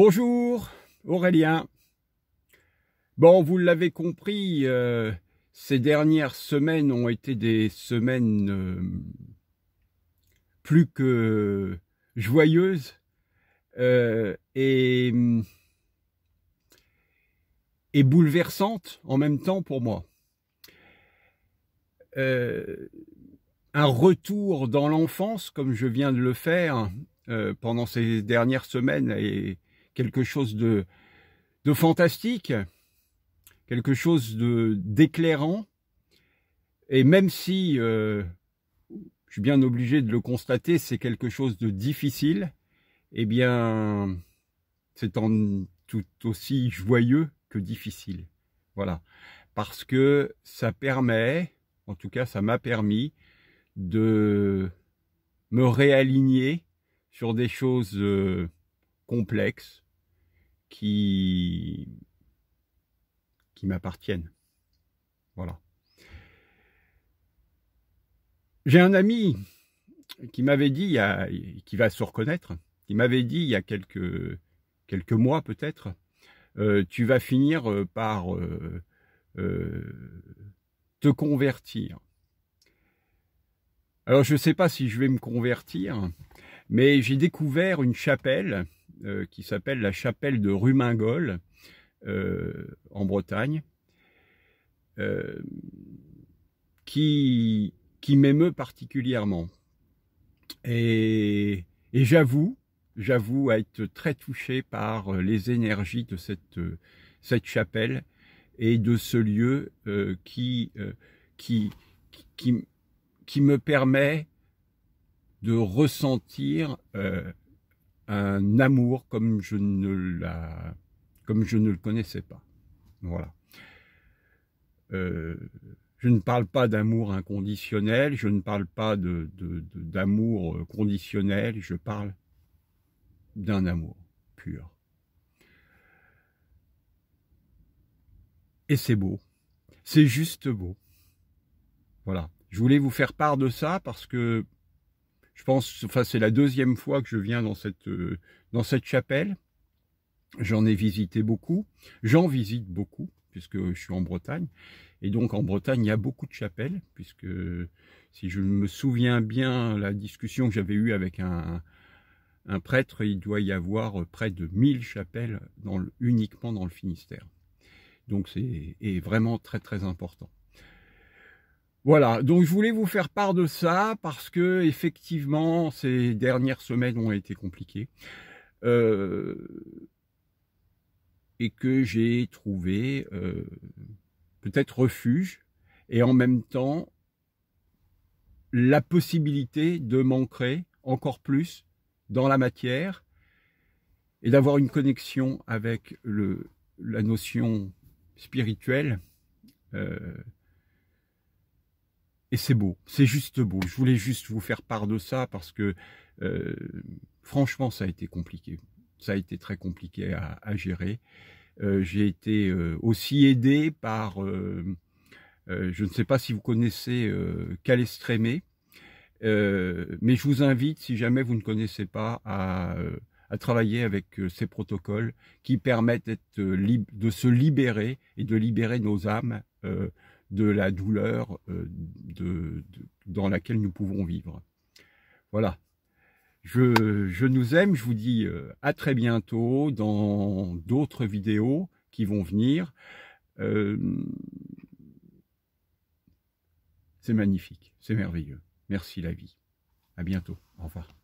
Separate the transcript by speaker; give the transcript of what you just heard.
Speaker 1: Bonjour Aurélien. Bon, vous l'avez compris, euh, ces dernières semaines ont été des semaines euh, plus que joyeuses euh, et, et bouleversantes en même temps pour moi. un retour dans l'enfance, comme je viens de le faire pendant ces dernières semaines et quelque chose de, fantastique, quelque chose de d'éclairant. Et même si euh, je suis bien obligé de le constater, c'est quelque chose de difficile, eh bien, c'est en tout aussi joyeux que difficile. Voilà. Parce que ça permet, en tout cas, ça m'a permis de me réaligner sur des choses euh, complexes, qui, qui m'appartiennent. Voilà. J'ai un ami qui m'avait dit, qui va se reconnaître, qui m'avait dit il y a quelques, quelques mois peut-être, euh, tu vas finir euh, par euh, te convertir. Alors je ne sais pas si je vais me convertir, mais j'ai découvert une chapelle euh, qui s'appelle la chapelle de Rumingol euh, en Bretagne, euh, qui, qui m'émeut particulièrement. Et, j'avoue, j'avoue être très touché par les énergies de cette, cette chapelle et de ce lieu qui, qui, qui, qui me permet de ressentir un amour comme je ne la, comme je ne le connaissais pas. Voilà. Euh, je ne parle pas d'amour inconditionnel, je ne parle pas d'amour de, conditionnel, je parle d'un amour pur. Et c'est beau, c'est juste beau. Voilà, je voulais vous faire part de ça parce que je pense, enfin c'est la deuxième fois que je viens dans cette, euh, dans cette chapelle. J'en ai visité beaucoup, j'en visite beaucoup, puisque je suis en Bretagne. Et donc en Bretagne, il y a beaucoup de chapelles, puisque si je me souviens bien la discussion que j'avais eue avec un, un, prêtre, il doit y avoir près de 1000 chapelles dans uniquement dans le Finistère. Donc c'est vraiment très très important. Voilà, donc je voulais vous faire part de ça parce que effectivement ces dernières semaines ont été compliquées euh, et que j'ai trouvé euh, peut-être refuge et en même temps la possibilité de m'ancrer encore plus dans la matière et d'avoir une connexion avec le, la notion spirituelle. Euh, et c'est beau, c'est juste beau. Je voulais juste vous faire part de ça parce que euh, franchement, ça a été compliqué. Ça a été très compliqué à, gérer. Euh, j'ai été euh, aussi aidé par, je ne sais pas si vous connaissez Calestrémé, mais je vous invite, si jamais vous ne connaissez pas, à, à travailler avec ces protocoles qui permettent de se libérer et de libérer nos âmes de la douleur euh, dans laquelle nous pouvons vivre. Voilà. Je, je, nous aime, je vous dis euh, à très bientôt dans d'autres vidéos qui vont venir. Euh, c'est magnifique, c'est merveilleux. Merci la vie. À bientôt. Au revoir.